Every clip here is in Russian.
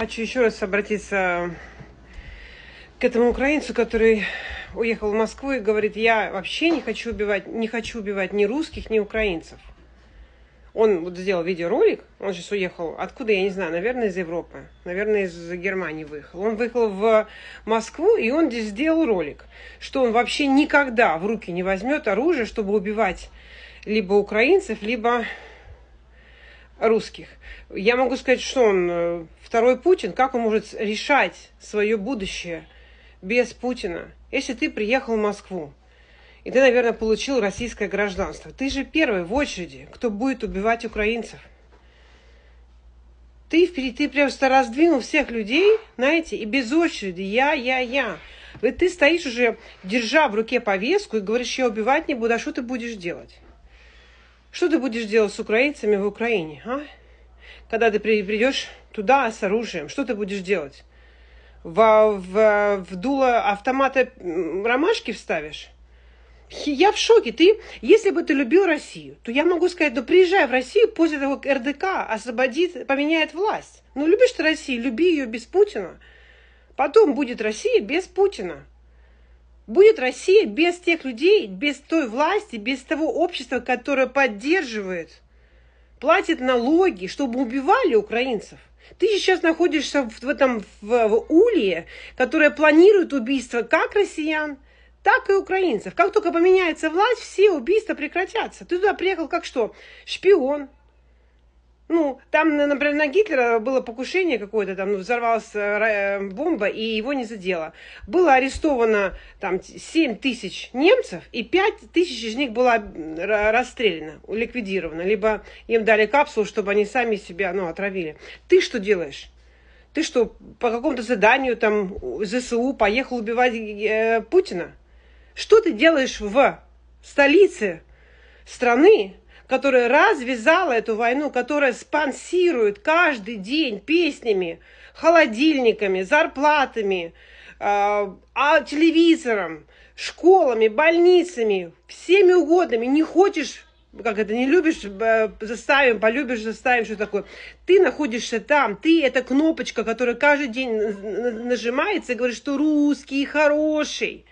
Хочу еще раз обратиться к этому украинцу, который уехал в Москву и говорит, я вообще не хочу убивать, не хочу убивать ни русских, ни украинцев. Он вот сделал видеоролик, он сейчас уехал, откуда, я не знаю, наверное, из Европы, наверное, из Германии выехал. Он выехал в Москву, и он здесь сделал ролик, что он вообще никогда в руки не возьмет оружие, чтобы убивать либо украинцев, либо русских. Я могу сказать, что он э, второй Путин, как он может решать свое будущее без Путина? Если ты приехал в Москву, и ты, наверное, получил российское гражданство, ты же первый в очереди, кто будет убивать украинцев. Ты впереди, ты просто раздвинул всех людей, знаете, и без очереди я, я, я. Ведь ты стоишь уже, держа в руке повестку и говоришь, я убивать не буду, а что ты будешь делать? Что ты будешь делать с украинцами в Украине, а? Когда ты придешь туда с оружием, что ты будешь делать? В, в, в дуло автомата ромашки вставишь? Я в шоке. Ты, если бы ты любил Россию, то я могу сказать, ну приезжай в Россию после того, как РДК освободит, поменяет власть. Ну любишь ты Россию, люби ее без Путина. Потом будет Россия без Путина будет Россия без тех людей, без той власти, без того общества, которое поддерживает, платит налоги, чтобы убивали украинцев. Ты сейчас находишься в, в этом в, в улье, которое планирует убийство как россиян, так и украинцев. Как только поменяется власть, все убийства прекратятся. Ты туда приехал как что? Шпион, ну, там, например, на Гитлера было покушение какое-то, там ну, взорвалась э, э, бомба, и его не задело. Было арестовано там 7 тысяч немцев, и 5 тысяч из них было расстреляно, ликвидировано. Либо им дали капсулу, чтобы они сами себя ну, отравили. Ты что делаешь? Ты что, по какому-то заданию там ЗСУ поехал убивать э, Путина? Что ты делаешь в столице страны, которая развязала эту войну, которая спонсирует каждый день песнями, холодильниками, зарплатами, э, а телевизором, школами, больницами, всеми угодными. Не хочешь, как это, не любишь, э, заставим, полюбишь, заставим, что такое. Ты находишься там, ты эта кнопочка, которая каждый день нажимается и говорит, что русский хороший.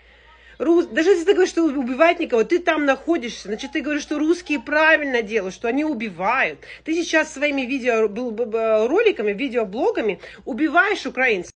Рус... Даже если ты говоришь, что убивает никого, ты там находишься, значит, ты говоришь, что русские правильно делают, что они убивают. Ты сейчас своими видеороликами, видеоблогами убиваешь украинцев.